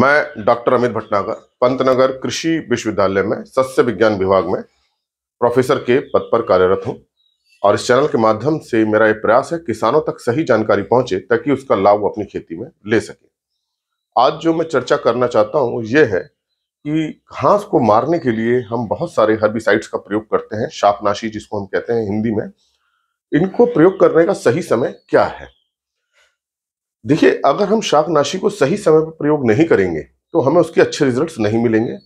मैं डॉक्टर अमित भटनागर पंतनगर कृषि विश्वविद्यालय में सस्य विज्ञान विभाग में प्रोफेसर के पद पर कार्यरत हूँ और इस चैनल के माध्यम से मेरा ये प्रयास है किसानों तक सही जानकारी पहुंचे ताकि उसका लाभ वो अपनी खेती में ले सके आज जो मैं चर्चा करना चाहता हूँ ये है कि घास को मारने के लिए हम बहुत सारे हर्बिसाइड्स का प्रयोग करते हैं शापनाशी जिसको हम कहते हैं हिंदी में इनको प्रयोग करने का सही समय क्या है देखिए अगर हम शाकनाशी को सही समय पर प्रयोग नहीं करेंगे तो हमें उसके अच्छे रिजल्ट्स नहीं मिलेंगे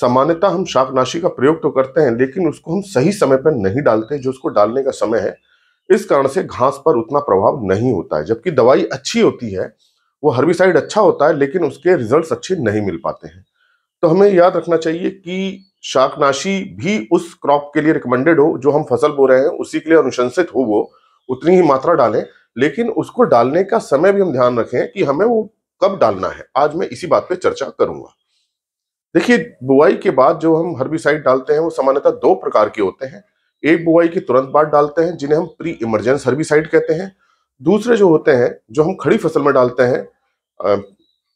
सामान्यतः हम शाकनाशी का प्रयोग तो करते हैं लेकिन उसको हम सही समय पर नहीं डालते जो उसको डालने का समय है इस कारण से घास पर उतना प्रभाव नहीं होता है जबकि दवाई अच्छी होती है वो हर्बिसाइड अच्छा होता है लेकिन उसके रिजल्ट्स अच्छे नहीं मिल पाते हैं तो हमें याद रखना चाहिए कि शाकनाशी भी उस क्रॉप के लिए रिकमेंडेड हो जो हम फसल बो रहे हैं उसी के लिए अनुशंसित हो वो उतनी ही मात्रा डालें लेकिन उसको डालने का समय भी हम ध्यान रखें कि हमें वो कब डालना है आज मैं इसी बात पे चर्चा करूंगा देखिए बुआई के बाद जो हम हर्बिसाइड डालते हैं वो सामान्यतः दो प्रकार के होते हैं एक बुआई के तुरंत बाद डालते हैं जिन्हें हम प्री इमरजेंस हर्बिसाइड कहते हैं दूसरे जो होते हैं जो हम खड़ी फसल में डालते हैं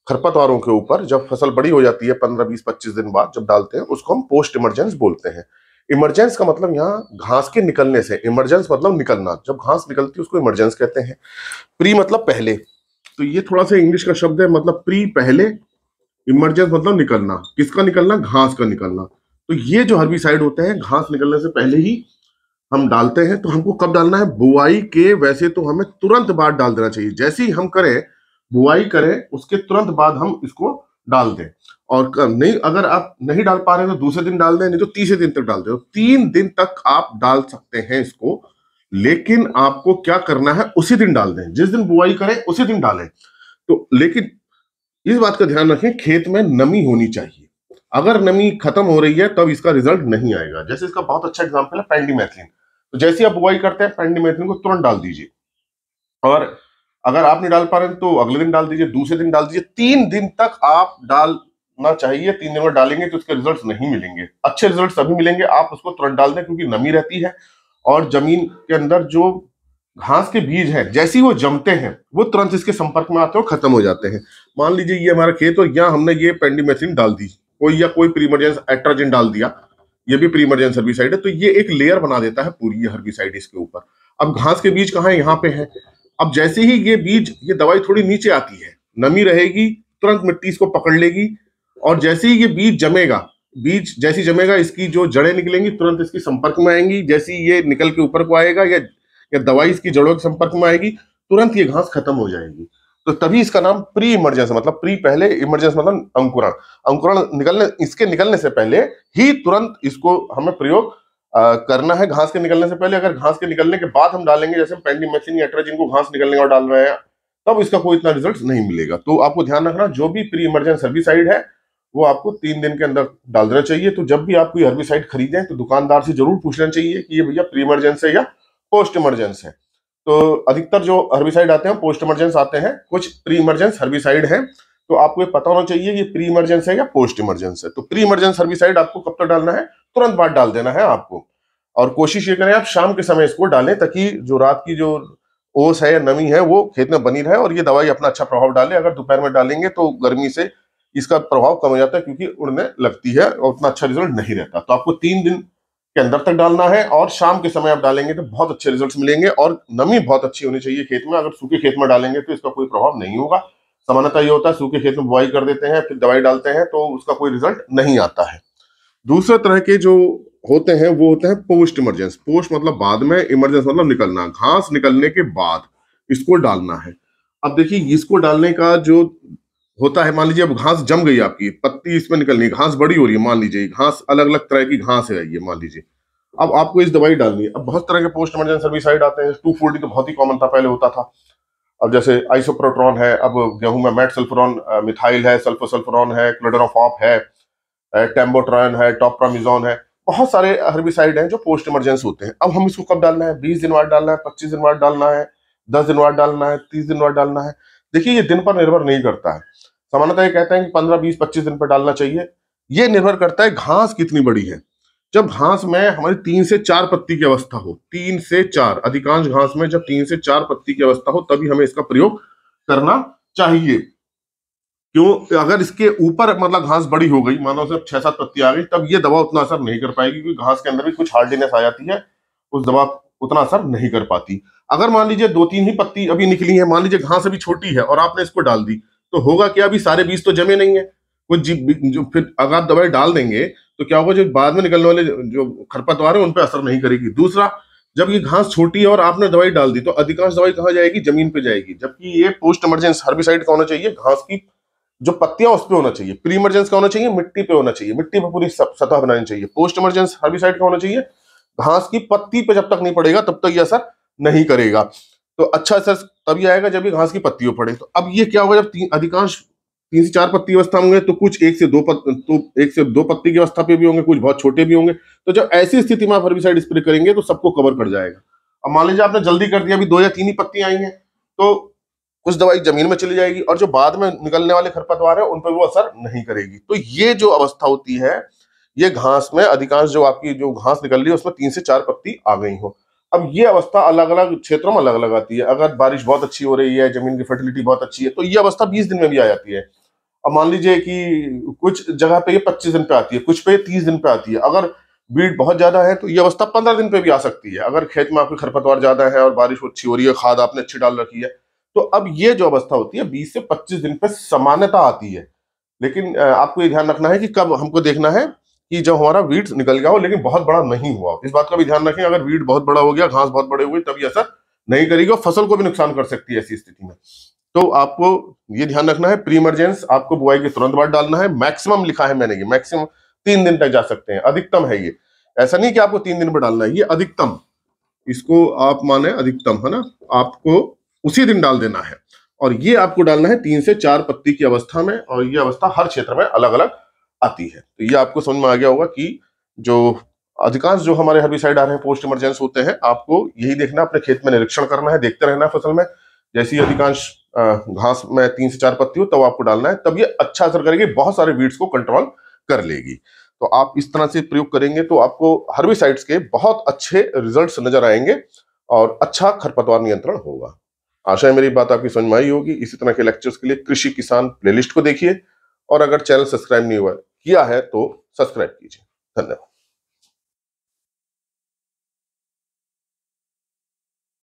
खरपतवारों के ऊपर जब फसल बड़ी हो जाती है पंद्रह बीस पच्चीस दिन बाद जब डालते हैं उसको हम पोस्ट इमरजेंस बोलते हैं इमरजेंस का मतलब यहाँ घास के निकलने से इमरजेंस मतलब निकलना जब घास निकलती है उसको इमरजेंस कहते हैं प्री मतलब पहले तो ये थोड़ा सा इंग्लिश का शब्द है मतलब प्री पहले इमरजेंस मतलब निकलना किसका निकलना घास का निकलना तो ये जो हर्बिसाइड होते हैं घास निकलने से पहले ही हम डालते हैं तो हमको कब डालना है बुआई के वैसे तो हमें तुरंत बाद डाल देना चाहिए जैसे ही हम करें बुआई करें उसके तुरंत बाद हम इसको डाल दें और नहीं अगर आप नहीं डाल पा रहे तो दूसरे दिन डाल दें नहीं तो तीसरे दिन तक डाल दे तो तीन दिन तक आप डाल सकते हैं इसको लेकिन आपको क्या करना है उसी दिन डाल दें जिस दिन बुआई करें उसी दिन डालें तो लेकिन इस बात का ध्यान रखें खेत में नमी होनी चाहिए अगर नमी खत्म हो रही है तब इसका रिजल्ट नहीं आएगा जैसे इसका बहुत अच्छा एग्जाम्पल है पेंडीमैथिलीन तो जैसे आप बुआई करते हैं पेंडीमैथिलीन को तुरंत डाल दीजिए और अगर आप नहीं डाल पा रहे हैं तो अगले दिन डाल दीजिए दूसरे दिन डाल दीजिए तीन दिन तक आप डाल ना चाहिए तीन दिन में डालेंगे तो उसके रिजल्ट नहीं मिलेंगे अच्छे रिजल्ट तभी मिलेंगे आप उसको तुरंत डाल दें क्योंकि नमी रहती है और जमीन के अंदर जो घास के बीज है जैसे ही वो जमते हैं वो तुरंत इसके संपर्क में आते हैं खत्म हो जाते हैं मान लीजिए ये हमारा खेत और या हमने ये पेंडीमेसिन डाल दी कोई या कोई प्रीमरजेंस एट्राजिन डाल दिया ये भी प्रीमरजेंस हर्बिसाइड है तो ये एक लेयर बना देता है पूरी ये हर्बिसाइड इसके ऊपर अब घास के बीज कहाँ यहाँ पे है अब जैसे ही ये बीज ये दवाई थोड़ी नीचे आती है नमी रहेगी तुरंत मिट्टी इसको पकड़ लेगी और जैसे ही ये बीज जमेगा बीज जैसी जमेगा इसकी जो जड़ें निकलेंगी तुरंत इसकी संपर्क में आएंगी जैसी ये निकल के ऊपर को आएगा या या दवाई इसकी जड़ों के संपर्क में आएगी तुरंत ये घास खत्म हो जाएगी तो तभी इसका नाम प्री इमरजेंस मतलब प्री पहले इमरजेंस मतलब अंकुरण अंकुरण निकलने इसके निकलने से पहले ही तुरंत इसको हमें प्रयोग करना है घास के निकलने से पहले अगर घास के निकलने के बाद हम डालेंगे जैसे मशीन या जिनको को घास निकलने का डाल रहे हैं तब इसका कोई इतना रिजल्ट नहीं मिलेगा तो आपको ध्यान रखना जो भी प्री इमरजेंस सर्विसाइड है वो आपको तीन दिन के अंदर डाल देना चाहिए तो जब भी आप कोई हर्बिसाइड खरीदें तो दुकानदार से जरूर पूछना चाहिए कि ये भैया प्री इमरजेंस है या पोस्ट इमरजेंस है तो अधिकतर जो हर्बिसाइड आते हैं पोस्ट इमरजेंस आते हैं कुछ प्री इमरजेंस हर्बिसाइड है तो आपको ये पता होना चाहिए कि प्री इमरजेंस है या पोस्ट इमरजेंस है तो प्री इमरजेंस हर्बिसाइड आपको कब तक डालना है तुरंत बाद डाल देना है आपको और कोशिश ये करें आप शाम के समय इसको डालें ताकि जो रात की जो ओस है या नमी है वो खेत में बनी रहे और ये दवाई अपना अच्छा प्रभाव डाले अगर दोपहर में डालेंगे तो गर्मी से इसका प्रभाव कम हो जाता है क्योंकि उड़ने लगती है और उतना अच्छा रिजल्ट नहीं रहता तो आपको तीन दिन के अंदर तक डालना है और शाम के समय आप डालेंगे तो बहुत अच्छे रिजल्ट मिलेंगे और नमी बहुत अच्छी होनी चाहिए खेत में अगर सूखे खेत में डालेंगे तो इसका कोई प्रभाव नहीं होगा सामान्यता ये होता है सूखे खेत में बुआई कर देते हैं फिर दवाई डालते हैं तो उसका कोई रिजल्ट नहीं आता है दूसरे तरह के जो होते हैं वो होते हैं पोस्ट इमरजेंस पोस्ट मतलब बाद में इमरजेंस मतलब निकलना घास निकलने के बाद इसको डालना है अब देखिए इसको डालने का जो होता है मान लीजिए अब घास जम गई आपकी पत्ती इसमें निकलनी घास बड़ी हो रही है मान लीजिए घास अलग अलग तरह की घास है ये मान लीजिए अब आपको इस दवाई डालनी है अब बहुत तरह के पोस्ट इमरजेंसी साइड आते हैं टू फोर्टी तो बहुत ही कॉमन था पहले होता था अब जैसे आइसोप्रोट्रॉन है अब गेहूं में मेट सल्फ्रॉन मिथाइल है सल्फोसल्फोरॉन है क्लोडोनोफॉप है टेम्बोट्रॉन है टॉप्रामिजोन है बहुत सारे हर्बिसाइड हैं जो पोस्ट इमरजेंस होते हैं अब हम इसको कब डालना है बीस दिन बाद डालना है पच्चीस दिन बाद डालना है दस दिन बाद डालना है तीस दिन बाद डालना है देखिए ये दिन पर निर्भर नहीं करता है सामान्यतः ये कहते हैं कि पंद्रह बीस पच्चीस दिन पर डालना चाहिए ये निर्भर करता है घास कितनी बड़ी है जब घास में हमारी तीन से चार पत्ती की अवस्था हो तीन से चार अधिकांश घास में जब तीन से चार पत्ती की अवस्था हो तभी हमें इसका प्रयोग करना चाहिए क्यों अगर इसके ऊपर मतलब घास बड़ी हो गई मानो सिर्फ छह सात पत्ती आ गई तब ये दवा उतना असर नहीं कर पाएगी क्योंकि घास के अंदर भी कुछ हार्डनेस आ जाती है उस दवा उतना असर नहीं कर पाती अगर मान लीजिए दो तीन ही पत्ती अभी निकली है मान लीजिए घास अभी छोटी है और आपने इसको डाल दी तो होगा क्या अभी सारे बीज तो जमे नहीं है कुछ जो फिर अगर आप दवाई डाल देंगे तो क्या होगा जो बाद में निकलने वाले जो खरपतवार है उन पर असर नहीं करेगी दूसरा जब ये घास छोटी है और आपने दवाई डाल दी तो अधिकांश दवाई कहाँ जाएगी जमीन पे जाएगी जबकि ये पोस्ट इमरजेंस हर्बिसाइड का होना चाहिए घास की जो पत्तियां उस पर होना चाहिए प्री इमरजेंस का होना चाहिए मिट्टी पे होना चाहिए मिट्टी पर पूरी सतह बनानी चाहिए पोस्ट इमरजेंस हर्बिसाइड का होना चाहिए घास की पत्ती पे जब तक नहीं पड़ेगा तब तक ये असर नहीं करेगा तो अच्छा असर तभी आएगा जब ये घास की पत्तियों पड़े तो अब ये क्या होगा जब अधिकांश तीन से चार पत्ती अवस्था होंगे तो कुछ एक से दो पत, तो एक से दो पत्ती की अवस्था पे भी होंगे कुछ बहुत छोटे भी होंगे तो जब ऐसी स्थिति में आप हर्बिसाइड स्प्रे करेंगे तो सबको कवर कर जाएगा अब मान लीजिए आपने जल्दी कर दिया अभी दो या तीन ही पत्ती आई हैं तो कुछ दवाई जमीन में चली जाएगी और जो बाद में निकलने वाले खरपतवार है उन पर वो असर नहीं करेगी तो ये जो अवस्था होती है ये घास में अधिकांश जो आपकी जो घास निकल रही है उसमें तीन से चार पत्ती आ गई हो अब ये अवस्था अलग अलग क्षेत्रों में अलग अलग आती है अगर बारिश बहुत अच्छी हो रही है जमीन की फर्टिलिटी बहुत अच्छी है तो ये अवस्था बीस दिन में भी आ जाती है अब मान लीजिए कि कुछ जगह पे ये पच्चीस दिन पे आती है कुछ पे तीस दिन पे आती है अगर बीट बहुत ज्यादा है तो ये अवस्था पंद्रह दिन पे भी आ सकती है अगर खेत में आपके खरपतवार ज्यादा है और बारिश अच्छी हो रही है खाद आपने अच्छी डाल रखी है तो अब ये जो अवस्था होती है बीस से पच्चीस दिन पे सामान्यता आती है लेकिन आपको ये ध्यान रखना है कि कब हमको देखना है कि जो हमारा वीट निकल गया हो लेकिन बहुत बड़ा नहीं हुआ इस बात का भी ध्यान रखें अगर वीट बहुत बड़ा हो गया घास बहुत बड़े हुए तभी असर नहीं करेगी और फसल को भी नुकसान कर सकती है ऐसी स्थिति में तो आपको ये ध्यान रखना है प्री इमरजेंस आपको बुआई के तुरंत बाद डालना है मैक्सिमम लिखा है मैंने ये मैक्सिमम तीन दिन तक जा सकते हैं अधिकतम है ये ऐसा नहीं कि आपको तीन दिन पर डालना है ये अधिकतम इसको आप माने अधिकतम है ना आपको उसी दिन डाल देना है और ये आपको डालना है तीन से चार पत्ती की अवस्था में और ये अवस्था हर क्षेत्र में अलग अलग आती है तो ये आपको समझ में आ गया होगा कि जो अधिकांश जो हमारे हर्बिसाइड आ रहे हैं पोस्ट इमरजेंस होते हैं आपको यही देखना अपने खेत में निरीक्षण करना है देखते रहना है फसल में जैसे ही अधिकांश घास में तीन से चार पत्ती हो तब तो आपको डालना है तब ये अच्छा असर करेगी बहुत सारे वीड्स को कंट्रोल कर लेगी तो आप इस तरह से प्रयोग करेंगे तो आपको हर्बिसाइड्स के बहुत अच्छे रिजल्ट नजर आएंगे और अच्छा खरपतवार नियंत्रण होगा आशा है मेरी बात आपकी समझ में आई होगी इसी तरह के लेक्चर्स के लिए कृषि किसान प्लेलिस्ट को देखिए और अगर चैनल सब्सक्राइब नहीं हुआ है किया है तो सब्सक्राइब कीजिए धन्यवाद